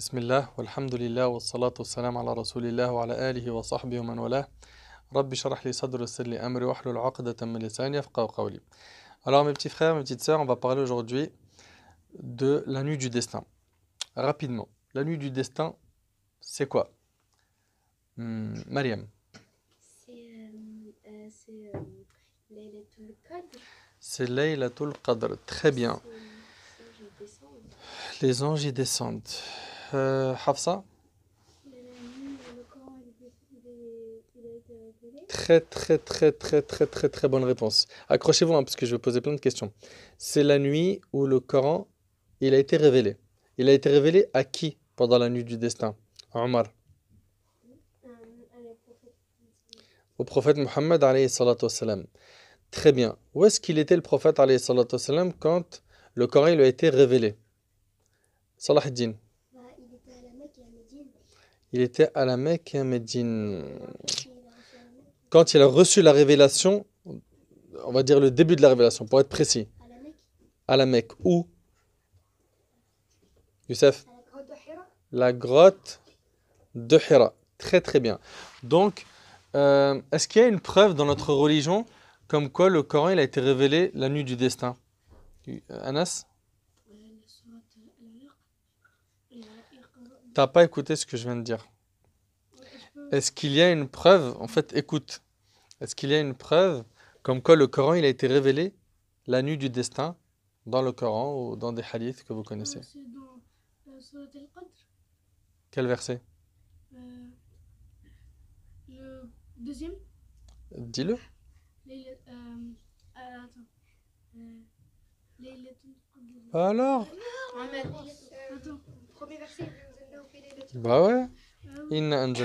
بسم الله والحمد لله والصلاة والسلام على رسول الله وعلى آله وصحبه ومن والاه ربي شرح لي صدر السر لي أمري واحلل عقدة من لساني يفقهوا قولي Alors mes petits frères, mes petites sœurs, on va parler aujourd'hui de la nuit du destin. Rapidement, la nuit du destin, c'est quoi hmm, Mariam C'est Laylatul Qadr. Très bien. Les anges y descendent. Euh, Hafsa Très, très, très, très, très, très, très bonne réponse. Accrochez-vous, hein, parce que je vais poser plein de questions. C'est la nuit où le Coran, il a été révélé. Il a été révélé à qui pendant la nuit du destin Omar. Au prophète Mohammed, Très bien. Où est-ce qu'il était le prophète, quand le Coran lui a été révélé Salahuddin il était à la Mecque et hein, à Médine. Quand il a reçu la révélation, on va dire le début de la révélation, pour être précis. À la Mecque. Où Youssef La grotte de Hira. Très très bien. Donc, euh, est-ce qu'il y a une preuve dans notre religion comme quoi le Coran a été révélé la nuit du destin Anas T'as pas écouté ce que je viens de dire. Est-ce qu'il y a une preuve En fait, écoute. Est-ce qu'il y a une preuve comme quoi le Coran il a été révélé la nuit du destin dans le Coran ou dans des hadiths que vous connaissez euh, euh, Quel verset euh, Le deuxième Dis-le. Alors Attends, premier bah ouais. Donc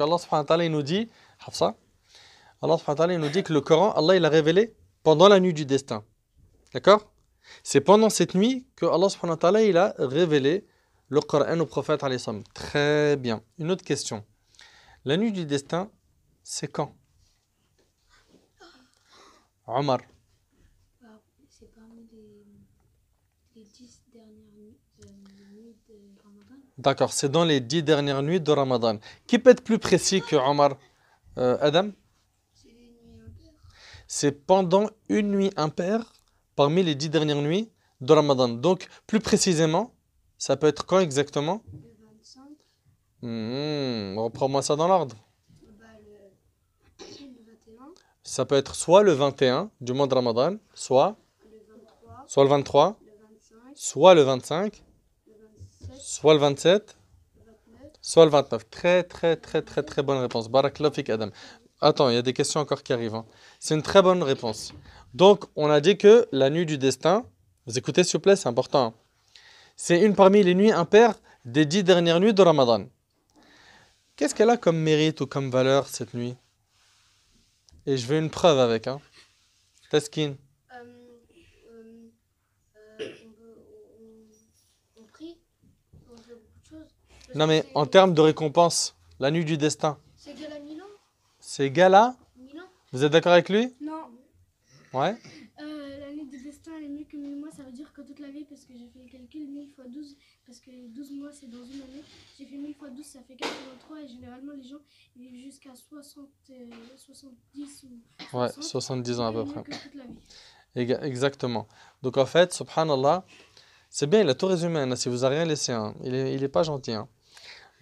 Allah subhanahu wa ta'ala nous dit, Hafsa, Allah ta'ala nous dit que le Coran, Allah il l'a révélé pendant la nuit du destin. D'accord C'est pendant cette nuit que Allah subhanahu wa ta'ala il a révélé le Coran au prophète Très bien. Une autre question. La nuit du destin, c'est quand Omar. D'accord, c'est dans les dix dernières nuits de Ramadan. Qui peut être plus précis que Omar euh, Adam C'est pendant une nuit impaire parmi les dix dernières nuits de Ramadan. Donc, plus précisément, ça peut être quand exactement Le hmm, Reprends-moi ça dans l'ordre. Ça peut être soit le 21 du mois de Ramadan, soit le 23, soit le 23, soit le 25 soit le 27, soit le 29. Très, très, très, très, très bonne réponse. Baraklofik Adam. Attends, il y a des questions encore qui arrivent. Hein. C'est une très bonne réponse. Donc, on a dit que la nuit du destin, vous écoutez s'il vous plaît, c'est important. Hein. C'est une parmi les nuits impaires des dix dernières nuits de Ramadan. Qu'est-ce qu'elle a comme mérite ou comme valeur cette nuit Et je veux une preuve avec. Hein. Taskin. Non mais en termes de récompense, la nuit du destin. C'est Gala Milan. C'est Gala Milan. Vous êtes d'accord avec lui Non. Ouais. Euh, la nuit du destin, elle est mieux que 1000 mois. Ça veut dire que toute la vie, parce que j'ai fait le calcul, 1000 fois 12, parce que 12 mois, c'est dans une année. J'ai fait 1000 fois 12, ça fait 83. Et généralement, les gens ils vivent jusqu'à 70 euh, Ouais, 70 ans à peu près. Exactement. Donc en fait, subhanallah, c'est bien, il a tout résumé, il hein, si vous a rien laissé. Hein. Il n'est est pas gentil. Hein.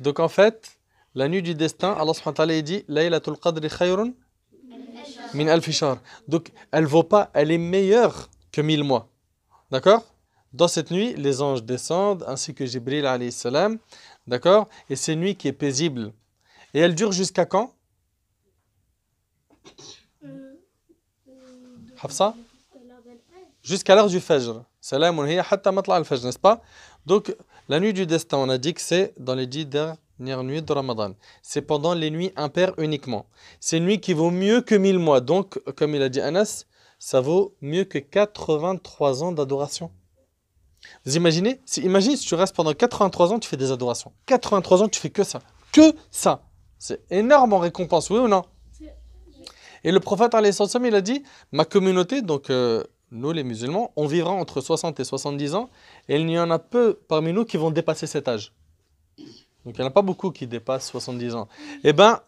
Donc en fait, la nuit du destin, Allah subhanahu wa dit Laylatul Qadri khayrun min al Donc elle vaut pas, elle est meilleure que mille mois. D'accord Dans cette nuit, les anges descendent ainsi que Jibril alayhi salam. D'accord Et c'est une nuit qui est paisible. Et elle dure jusqu'à quand Jusqu'à l'heure du Fajr. Salamun hiya hatta matla al-Fajr, n'est-ce pas Donc la nuit du destin, on a dit que c'est dans les dix dernières nuits de Ramadan. C'est pendant les nuits impaires uniquement. C'est une nuit qui vaut mieux que mille mois. Donc, comme il a dit Anas, ça vaut mieux que 83 ans d'adoration. Vous imaginez si, Imagine si tu restes pendant 83 ans, tu fais des adorations. 83 ans, tu fais que ça. Que ça. C'est énorme en récompense, oui ou non Et le prophète, il a dit, ma communauté, donc... Euh, nous les musulmans, on vivra entre 60 et 70 ans, et il n'y en a peu parmi nous qui vont dépasser cet âge. Donc il n'y en a pas beaucoup qui dépassent 70 ans. Eh bien,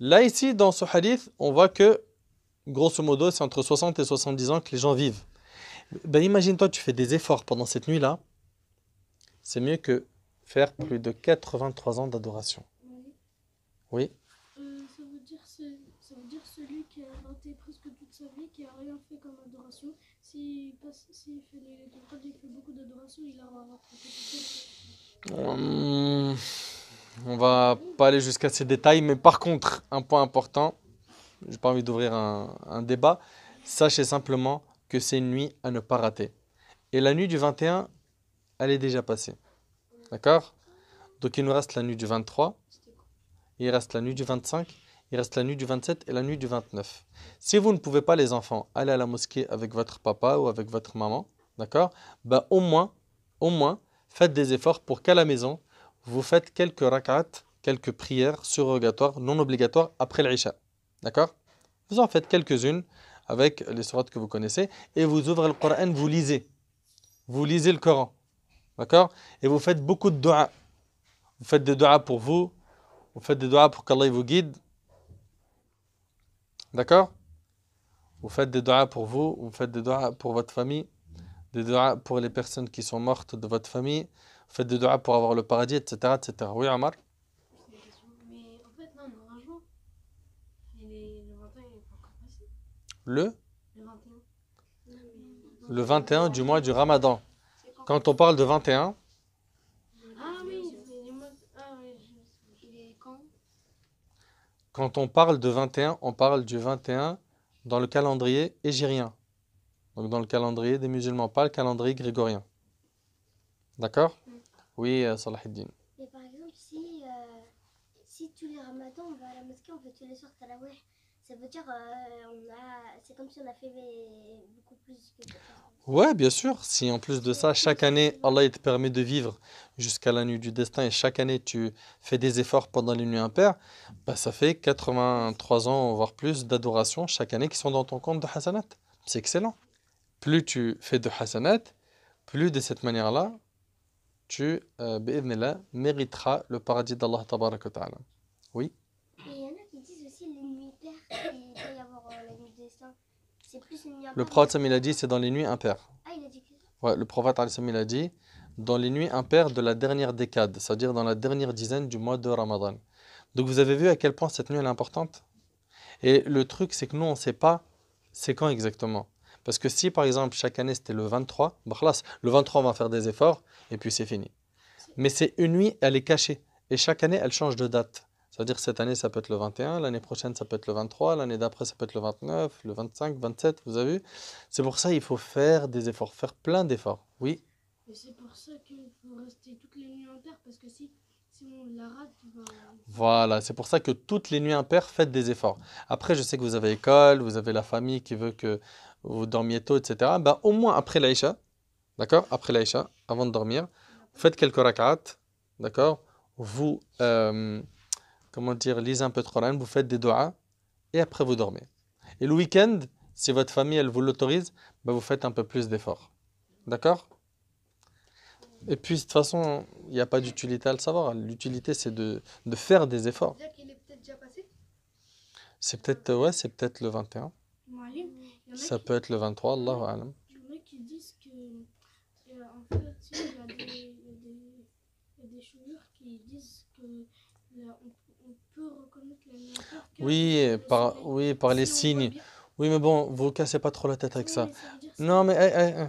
là ici, dans ce hadith, on voit que, grosso modo, c'est entre 60 et 70 ans que les gens vivent. Ben imagine-toi, tu fais des efforts pendant cette nuit-là, c'est mieux que faire plus de 83 ans d'adoration. Oui euh, ça, veut dire, celui qui a inventé presque toute sa vie, qui a rien fait comme adoration, s'il fait on va pas aller jusqu'à ces détails, mais par contre, un point important, j'ai pas envie d'ouvrir un, un, débat, sachez simplement que c'est une nuit à ne pas rater. Et la nuit du 21, elle est déjà passée. D'accord Donc il nous reste la nuit du 23, il reste la nuit du 25, il reste la nuit du 27 et la nuit du 29. Si vous ne pouvez pas, les enfants, aller à la mosquée avec votre papa ou avec votre maman, d'accord bah, au moins, au moins, faites des efforts pour qu'à la maison, vous faites quelques rak'at, quelques prières surrogatoires, non obligatoires, après l'Isha. D'accord Vous en faites quelques-unes avec les surates que vous connaissez et vous ouvrez le Coran, vous lisez. Vous lisez le Coran. D'accord Et vous faites beaucoup de doigts. Vous faites des doigts pour vous, vous faites des doigts pour qu'Allah vous guide, D'accord Vous faites des doigts pour vous, vous faites des doigts pour votre famille, des doigts pour les personnes qui sont mortes de votre famille, vous faites des doigts pour avoir le paradis, etc. etc. Oui, Omar Le Le 21 du mois du Ramadan. Quand on parle de 21, Quand on parle de 21, on parle du 21 dans le calendrier égyrien. Donc dans le calendrier des musulmans, pas le calendrier grégorien. D'accord Oui, Salah euh, Salah Mais par exemple, si, euh, si tous les ramadans, on va à la mosquée, on fait tous les soirs talawih, ça veut dire euh, c'est comme si on a fait beaucoup plus que Ouais, bien sûr. Si en plus de ça, chaque année, Allah te permet de vivre jusqu'à la nuit du destin et chaque année tu fais des efforts pendant les nuits impaires, bah, ça fait 83 ans, voire plus, d'adoration chaque année qui sont dans ton compte de Hasanat. C'est excellent. Plus tu fais de Hasanat, plus de cette manière-là, tu, euh, mériteras le paradis d'Allah Ta'ala. Oui. Le prophète il a dit c'est dans les nuits impaires. Ah, il a dit que... Ouais, le prophète il a dit dans les nuits impaires de la dernière décade, c'est-à-dire dans la dernière dizaine du mois de Ramadan. Donc vous avez vu à quel point cette nuit est importante Et le truc c'est que nous on ne sait pas c'est quand exactement. Parce que si par exemple chaque année c'était le 23, bah, le 23 on va faire des efforts et puis c'est fini. Mais c'est une nuit, elle est cachée. Et chaque année elle change de date cest à dire cette année, ça peut être le 21, l'année prochaine, ça peut être le 23, l'année d'après, ça peut être le 29, le 25, 27, vous avez vu C'est pour ça qu'il faut faire des efforts, faire plein d'efforts. Oui Et c'est pour ça qu'il faut rester toutes les nuits impaires, parce que si, si on la rate, tu va... Voilà, c'est pour ça que toutes les nuits impaires, faites des efforts. Après, je sais que vous avez école, vous avez la famille qui veut que vous dormiez tôt, etc. Ben, au moins après l'Aïcha, d'accord Après l'Aïcha, avant de dormir, faites quelques rakats, d'accord Vous... Euh, comment dire, lisez un peu de Coran, vous faites des doigts et après vous dormez. Et le week-end, si votre famille elle vous l'autorise, bah, vous faites un peu plus d'efforts. D'accord Et puis de toute façon, il n'y a pas d'utilité à le savoir. L'utilité c'est de, de, faire des efforts. C'est peut-être ouais, c'est peut-être le 21. Ça peut être le 23, Allahu Oui, euh, par, oui, par les signes. Oui, mais bon, vous cassez pas trop la tête avec ça. Non, mais eh, eh, eh,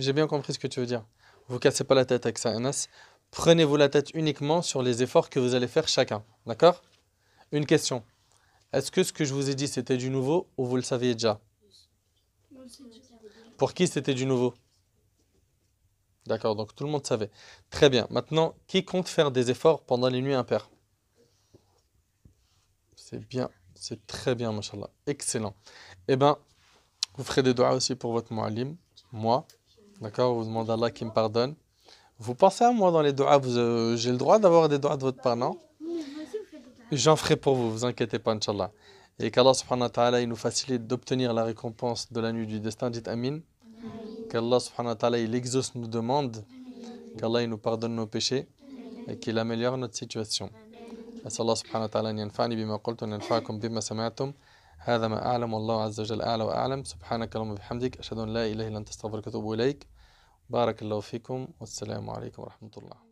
j'ai bien compris ce que tu veux dire. Vous cassez pas la tête avec ça, Anas. Prenez-vous la tête uniquement sur les efforts que vous allez faire chacun. D'accord Une question. Est-ce que ce que je vous ai dit, c'était du nouveau ou vous le saviez déjà Pour qui c'était du nouveau D'accord, donc tout le monde savait. Très bien. Maintenant, qui compte faire des efforts pendant les nuits impaires c'est bien, c'est très bien, mashallah. Excellent. Eh bien, vous ferez des doigts aussi pour votre mu'alim, moi. D'accord Vous demandez à Allah qu'il me pardonne. Vous pensez à moi dans les doigts. Euh, j'ai le droit d'avoir des doigts de votre part, non J'en ferai pour vous, vous inquiétez pas, Inch'Allah. Et qu'Allah nous facilite d'obtenir la récompense de la nuit du destin. Dites Amin. Qu'Allah subhanahu il exauce nos Qu'Allah nous pardonne nos péchés. Et qu'il améliore notre situation. أسأل الله سبحانه وتعالى أن ينفعني بما قلت وأن ينفعكم بما سمعتم هذا ما أعلم والله عز وجل أعلى وأعلم سبحانك اللهم وبحمدك أشهد أن لا إله إلا أنت أستغفرك وأتوب إليك بارك الله فيكم والسلام عليكم ورحمة الله